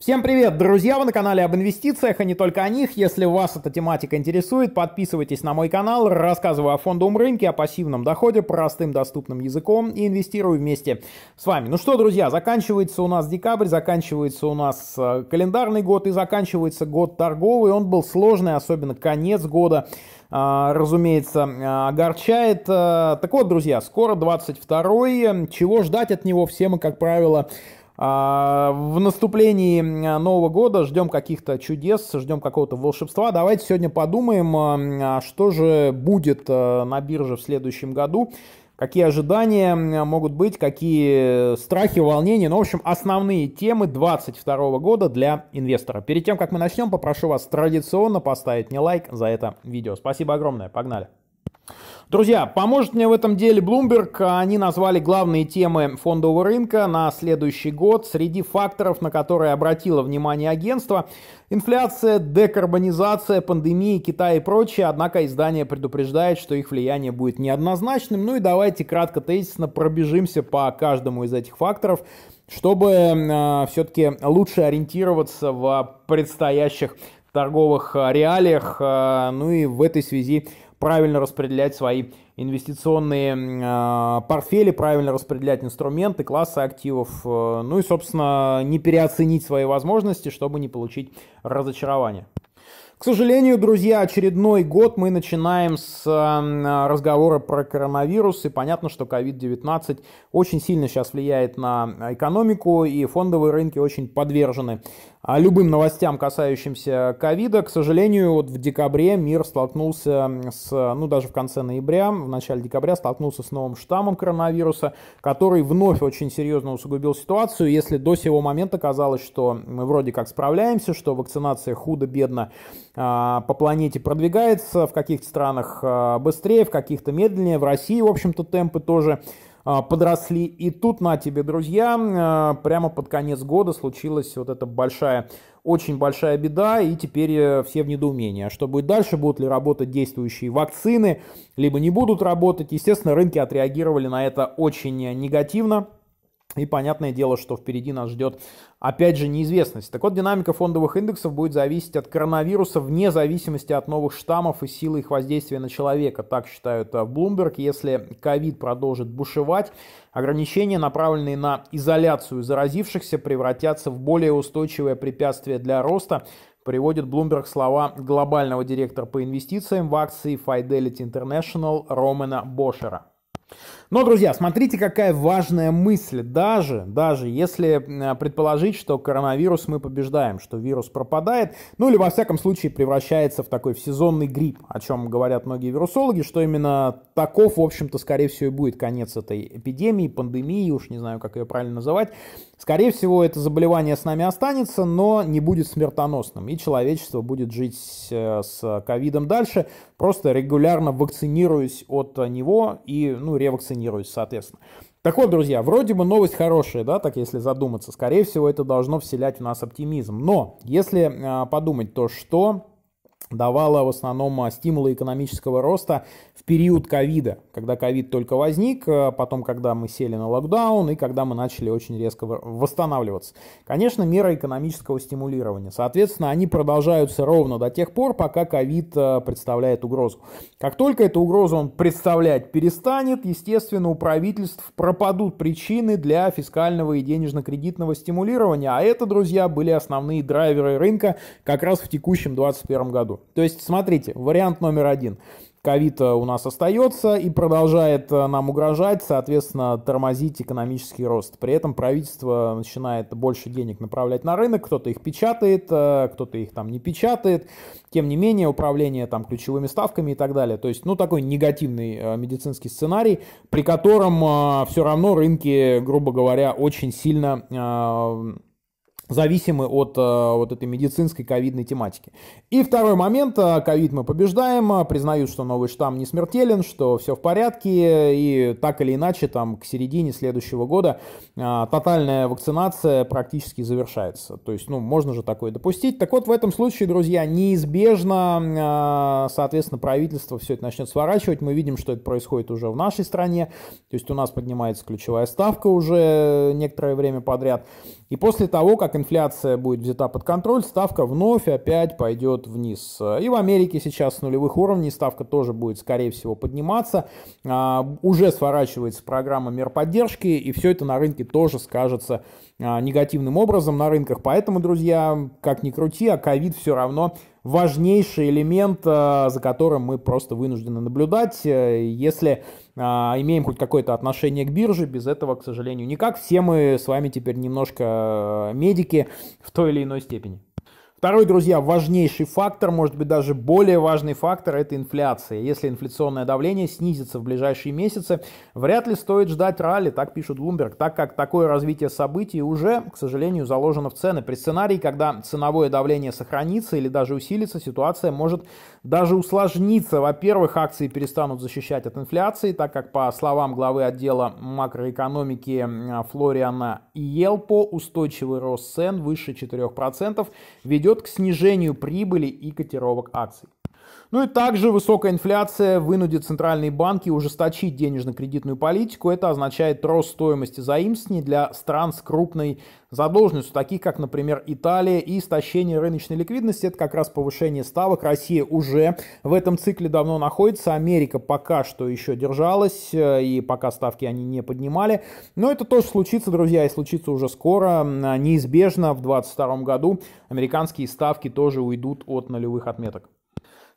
Всем привет, друзья! Вы на канале об инвестициях, а не только о них. Если вас эта тематика интересует, подписывайтесь на мой канал, рассказываю о фондовом рынке, о пассивном доходе, простым доступным языком и инвестирую вместе с вами. Ну что, друзья, заканчивается у нас декабрь, заканчивается у нас э, календарный год и заканчивается год торговый. Он был сложный, особенно конец года э, разумеется, э, огорчает. Так вот, друзья, скоро 22-й. Чего ждать от него все мы, как правило, а, в наступлении Нового года ждем каких-то чудес, ждем какого-то волшебства. Давайте сегодня подумаем, а, а, что же будет э, на бирже в следующем году какие ожидания могут быть, какие страхи, волнения. Ну, в общем, основные темы 2022 года для инвестора. Перед тем, как мы начнем, попрошу вас традиционно поставить мне лайк за это видео. Спасибо огромное, погнали! Друзья, поможет мне в этом деле Bloomberg. Они назвали главные темы фондового рынка на следующий год. Среди факторов, на которые обратило внимание агентство, инфляция, декарбонизация, пандемия, Китай и прочее. Однако издание предупреждает, что их влияние будет неоднозначным. Ну и давайте кратко тезисно пробежимся по каждому из этих факторов чтобы э, все-таки лучше ориентироваться в предстоящих торговых э, реалиях, э, ну и в этой связи правильно распределять свои инвестиционные э, портфели, правильно распределять инструменты, классы активов, ну и, собственно, не переоценить свои возможности, чтобы не получить разочарование. К сожалению, друзья, очередной год мы начинаем с э, разговора про коронавирус. И понятно, что COVID-19 очень сильно сейчас влияет на экономику, и фондовые рынки очень подвержены а, любым новостям, касающимся ковида. К сожалению, вот в декабре мир столкнулся с, ну даже в конце ноября, в начале декабря столкнулся с новым штаммом коронавируса, который вновь очень серьезно усугубил ситуацию. Если до сего момента казалось, что мы вроде как справляемся, что вакцинация худо-бедно а, по планете продвигается, в каких странах а, быстрее, в каких-то медленнее. В России, в общем-то, темпы тоже а, подросли. И тут на тебе, друзья, прямо под конец года случилась вот эта большая, очень большая беда, и теперь э, все в недоумении. А что будет дальше? Будут ли работать действующие вакцины, либо не будут работать? Естественно, рынки отреагировали на это очень негативно. И понятное дело, что впереди нас ждет, опять же, неизвестность. Так вот, динамика фондовых индексов будет зависеть от коронавируса вне зависимости от новых штаммов и силы их воздействия на человека. Так считают в э, Bloomberg. Если ковид продолжит бушевать, ограничения, направленные на изоляцию заразившихся, превратятся в более устойчивое препятствие для роста, приводит Bloomberg слова глобального директора по инвестициям в акции Fidelity International Ромена Бошера. Но, друзья, смотрите, какая важная мысль. Даже, даже если э, предположить, что коронавирус мы побеждаем, что вирус пропадает, ну или во всяком случае превращается в такой в сезонный грипп, о чем говорят многие вирусологи, что именно таков, в общем-то, скорее всего, и будет конец этой эпидемии, пандемии, уж не знаю, как ее правильно называть. Скорее всего, это заболевание с нами останется, но не будет смертоносным, и человечество будет жить э, с ковидом дальше, просто регулярно вакцинируясь от э, него и, ну, ревакцинируясь функционирует, соответственно. Так вот, друзья, вроде бы новость хорошая, да, так если задуматься. Скорее всего, это должно вселять у нас оптимизм. Но если э, подумать, то что давала в основном а, стимулы экономического роста в период ковида, когда ковид только возник, а, потом, когда мы сели на локдаун и когда мы начали очень резко восстанавливаться. Конечно, меры экономического стимулирования. Соответственно, они продолжаются ровно до тех пор, пока ковид а, представляет угрозу. Как только эту угрозу он представлять перестанет, естественно, у правительств пропадут причины для фискального и денежно-кредитного стимулирования. А это, друзья, были основные драйверы рынка как раз в текущем 2021 году году. То есть, смотрите, вариант номер один. Ковид э, у нас остается и продолжает э, нам угрожать, соответственно, тормозить экономический рост. При этом правительство начинает больше денег направлять на рынок, кто-то их печатает, э, кто-то их там не печатает. Тем не менее, управление там ключевыми ставками и так далее. То есть, ну, такой негативный медицинский сценарий, при котором все равно рынки, грубо говоря, очень сильно зависимы от э, вот этой медицинской ковидной тематики. И второй момент, э, ковид мы побеждаем, э, признают, что новый штамм не смертелен, что все в порядке, и так или иначе там к середине следующего года тотальная вакцинация практически завершается. То есть, ну, можно же такое допустить. Так вот, в этом случае, друзья, неизбежно, соответственно, правительство все это начнет сворачивать. Мы видим, что это происходит уже в нашей стране, то есть у нас поднимается ключевая ставка уже некоторое время подряд. И после того, как инфляция будет взята под контроль, ставка вновь опять пойдет вниз. И в Америке сейчас с нулевых уровней ставка тоже будет, скорее всего, подниматься. А, уже сворачивается программа мер поддержки, и все это на рынке тоже скажется а, негативным образом на рынках. Поэтому, друзья, как ни крути, а ковид все равно важнейший элемент, а, за которым мы просто вынуждены наблюдать. Э, если а, имеем хоть какое-то отношение к бирже, без этого, к сожалению, никак. Все мы с вами теперь немножко э, медики в той или иной степени. Второй, друзья, важнейший фактор, может быть даже более важный фактор, это инфляция. Если инфляционное давление снизится в ближайшие месяцы, вряд ли стоит ждать ралли, так пишет Bloomberg, так как такое развитие событий уже, к сожалению, заложено в цены. При сценарии, когда ценовое давление сохранится или даже усилится, ситуация может даже усложниться. Во-первых, акции перестанут защищать от инфляции, так как, по словам главы отдела макроэкономики э, Флориана Елпо, устойчивый рост цен выше 4% ведет ведет к снижению прибыли и котировок акций. Ну и также высокая инфляция вынудит центральные банки ужесточить денежно-кредитную политику. Это означает рост стоимости заимствований для стран с крупной задолженностью, таких как, например, Италия, и истощение рыночной ликвидности. Это как раз повышение ставок. Россия уже в этом цикле давно находится. Америка пока что еще держалась, э, и пока ставки они не поднимали. Но это тоже случится, друзья, и случится уже скоро. Э, неизбежно в 2022 году американские ставки тоже уйдут от нулевых отметок.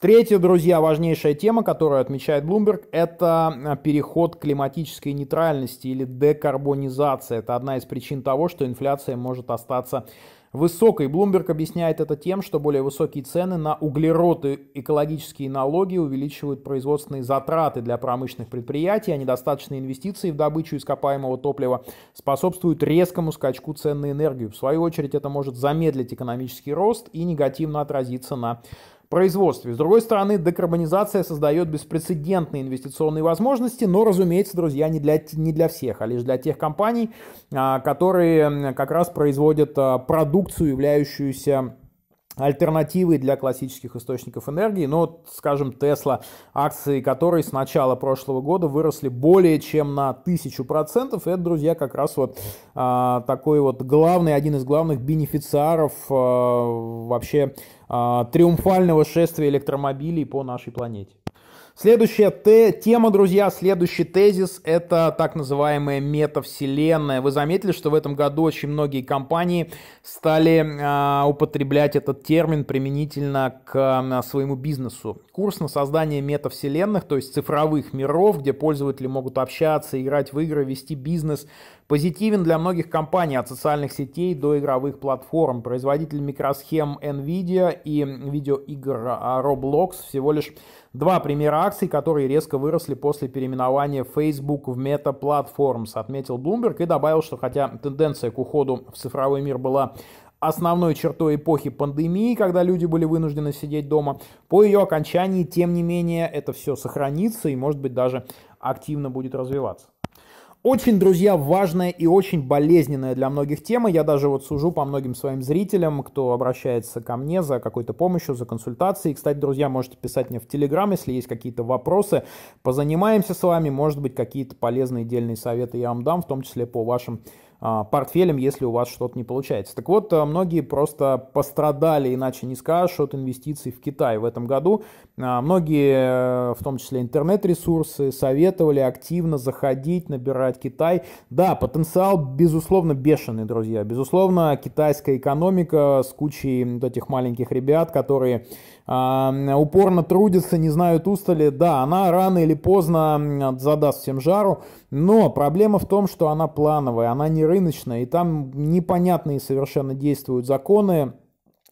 Третья, друзья, важнейшая тема, которую отмечает Bloomberg, это а, переход к климатической нейтральности или декарбонизация. Это одна из причин того, что инфляция может остаться высокой. Bloomberg объясняет это тем, что более высокие цены на углерод и экологические налоги увеличивают производственные затраты для промышленных предприятий, а недостаточные инвестиции в добычу ископаемого топлива способствуют резкому скачку цен на энергию. В свою очередь это может замедлить экономический рост и негативно отразиться на производстве. С другой стороны, декарбонизация создает беспрецедентные инвестиционные возможности, но, разумеется, друзья, не для, не для всех, а лишь для тех компаний, а, которые как раз производят а, продукцию, являющуюся альтернативы для классических источников энергии, но, скажем, Тесла, акции которой с начала прошлого года выросли более чем на тысячу процентов, это, друзья, как раз вот а, такой вот главный, один из главных бенефициаров а, вообще а, триумфального шествия электромобилей по нашей планете. Следующая те тема, друзья, следующий тезис – это так называемая метавселенная. Вы заметили, что в этом году очень многие компании стали э, употреблять этот термин применительно к э, своему бизнесу. Курс на создание метавселенных, то есть цифровых миров, где пользователи могут общаться, играть в игры, вести бизнес, позитивен для многих компаний от социальных сетей до игровых платформ. Производитель микросхем NVIDIA и видеоигр а, Roblox всего лишь Два примера акций, которые резко выросли после переименования Facebook в Meta Platforms, отметил Bloomberg и добавил, что хотя тенденция к уходу в цифровой мир была основной чертой эпохи пандемии, когда люди были вынуждены сидеть дома, по ее окончании, тем не менее, это все сохранится и, может быть, даже активно будет развиваться. Очень, друзья, важная и очень болезненная для многих тема. Я даже вот сужу по многим своим зрителям, кто обращается ко мне за какой-то помощью, за консультацией. Кстати, друзья, можете писать мне в Телеграм, если есть какие-то вопросы. Позанимаемся с вами, может быть, какие-то полезные дельные советы я вам дам, в том числе по вашим а, портфелем, если у вас что-то не получается. Так вот, а, многие просто пострадали, иначе не скажешь, от инвестиций в Китай в этом году. А, многие, э, в том числе интернет-ресурсы, советовали активно заходить, набирать Китай. Да, потенциал, безусловно, бешеный, друзья. Безусловно, китайская экономика с кучей вот этих маленьких ребят, которые упорно трудится, не знают устали. Да, она рано или поздно задаст всем жару, но проблема в том, что она плановая, она не рыночная, и там непонятные совершенно действуют законы,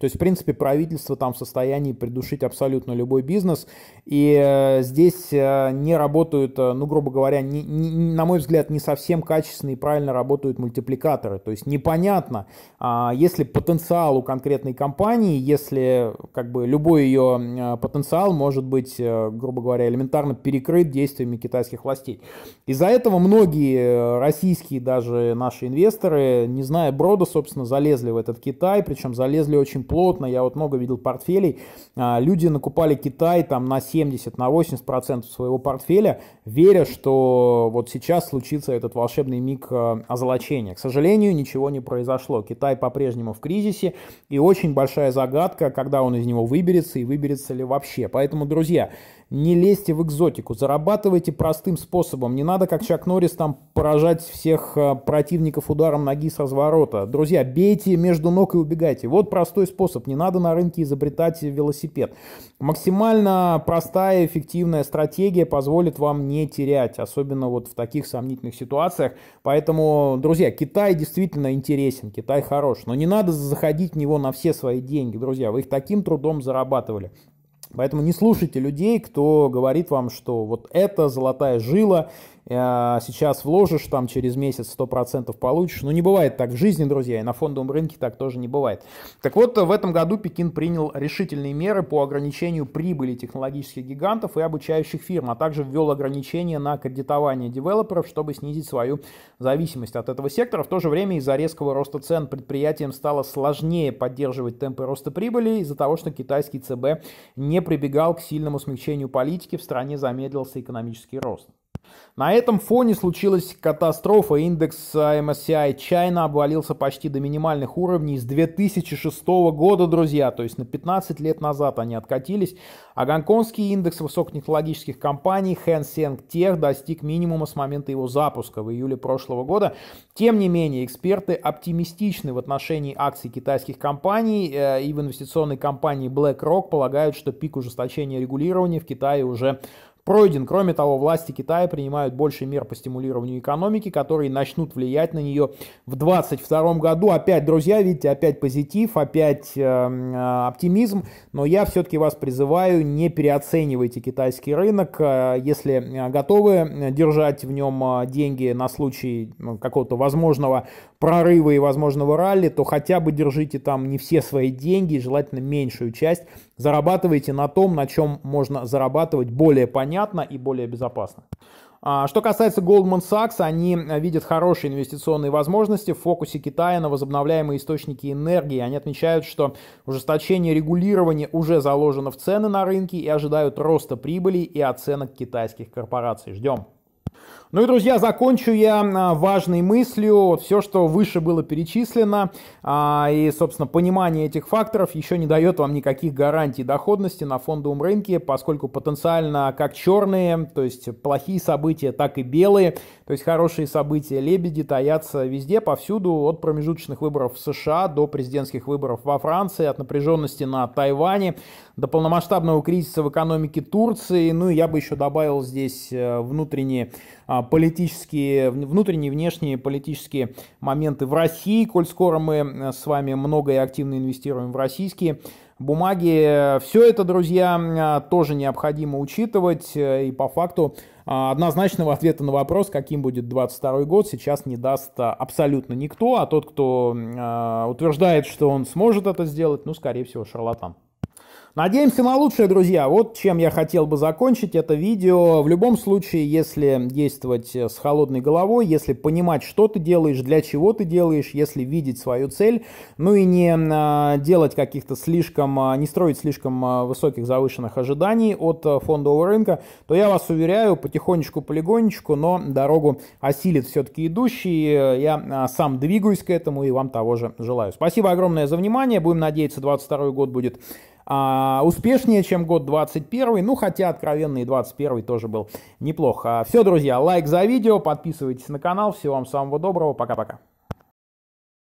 то есть, в принципе, правительство там в состоянии придушить абсолютно любой бизнес. И э, здесь э, не работают, э, ну, грубо говоря, не, не, на мой взгляд, не совсем качественно и правильно работают мультипликаторы. То есть непонятно, а, если потенциал у конкретной компании, если как бы любой ее потенциал может быть, грубо говоря, элементарно перекрыт действиями китайских властей. Из-за этого многие российские даже наши инвесторы, не зная брода, собственно, залезли в этот Китай, причем залезли очень плотно, я вот много видел портфелей, а, люди накупали Китай там на 70, на 80 процентов своего портфеля, веря, что вот сейчас случится этот волшебный миг а, озолочения. К сожалению, ничего не произошло. Китай по-прежнему в кризисе, и очень большая загадка, когда он из него выберется и выберется ли вообще. Поэтому, друзья, не лезьте в экзотику, зарабатывайте простым способом. Не надо, как Чак Норрис, там поражать всех э, противников ударом ноги с разворота. Друзья, бейте между ног и убегайте. Вот простой способ. Не надо на рынке изобретать велосипед. Максимально простая, эффективная стратегия позволит вам не терять, особенно вот в таких сомнительных ситуациях. Поэтому, друзья, Китай действительно интересен, Китай хорош, но не надо заходить в него на все свои деньги, друзья. Вы их таким трудом зарабатывали. Поэтому не слушайте людей, кто говорит вам, что вот это золотая жила, а сейчас вложишь, там через месяц 100% получишь. но ну, не бывает так в жизни, друзья, и на фондовом рынке так тоже не бывает. Так вот, в этом году Пекин принял решительные меры по ограничению прибыли технологических гигантов и обучающих фирм, а также ввел ограничения на кредитование девелоперов, чтобы снизить свою зависимость от этого сектора. В то же время из-за резкого роста цен предприятиям стало сложнее поддерживать темпы роста прибыли из-за того, что китайский ЦБ не прибегал к сильному смягчению политики, в стране замедлился экономический рост. На этом фоне случилась катастрофа. Индекс MSCI China обвалился почти до минимальных уровней с 2006 года, друзья. То есть на 15 лет назад они откатились. А гонконгский индекс высокотехнологических компаний Hang Seng Tech достиг минимума с момента его запуска в июле прошлого года. Тем не менее, эксперты оптимистичны в отношении акций китайских компаний э, и в инвестиционной компании BlackRock полагают, что пик ужесточения регулирования в Китае уже пройден. Кроме того, власти Китая принимают больше мер по стимулированию экономики, которые начнут влиять на нее в 2022 году. Опять, друзья, видите, опять позитив, опять эм, э, оптимизм, но я все-таки вас призываю, не переоценивайте китайский рынок. Э, если э, готовы э, держать в нем деньги на случай ну, какого-то возможного прорыва и возможного ралли, то хотя бы держите там не все свои деньги, желательно меньшую часть Зарабатывайте на том, на чем можно зарабатывать более понятно и более безопасно. А, что касается Goldman Sachs, они э, видят хорошие инвестиционные возможности в фокусе Китая на возобновляемые источники энергии. Они отмечают, что ужесточение регулирования уже заложено в цены на рынке и ожидают роста прибыли и оценок китайских корпораций. Ждем. Ну и, друзья, закончу я а, важной мыслью. все, что выше было перечислено, а, и, собственно, понимание этих факторов еще не дает вам никаких гарантий доходности на фондовом рынке, поскольку потенциально как черные, то есть плохие события, так и белые то есть хорошие события «Лебеди» таятся везде, повсюду, от промежуточных выборов в США до президентских выборов во Франции, от напряженности на Тайване до полномасштабного кризиса в экономике Турции. Ну и я бы еще добавил здесь э, внутренние а, политические, внутренние внешние политические моменты в России, коль скоро мы э, с вами много и активно инвестируем в российские бумаги. Э, Все это, друзья, э, тоже необходимо учитывать. Э, и по факту однозначного ответа на вопрос, каким будет 22 год, сейчас не даст абсолютно никто. А тот, кто утверждает, что он сможет это сделать, ну, скорее всего, шарлатан. Надеемся на лучшее, друзья. Вот чем я хотел бы закончить это видео. В любом случае, если действовать с холодной головой, если понимать, что ты делаешь, для чего ты делаешь, если видеть свою цель, ну и не а, делать каких-то слишком, а, не строить слишком а, высоких завышенных ожиданий от фондового рынка, то я вас уверяю, потихонечку, полигонечку, но дорогу осилит все-таки идущий. Я сам двигаюсь к этому и вам того же желаю. Спасибо огромное за внимание. Будем надеяться, 22 год будет а, успешнее, чем год 21, ну хотя откровенный 21 тоже был неплохо. А, Все, друзья, лайк за видео, подписывайтесь на канал, всего вам самого доброго, пока-пока.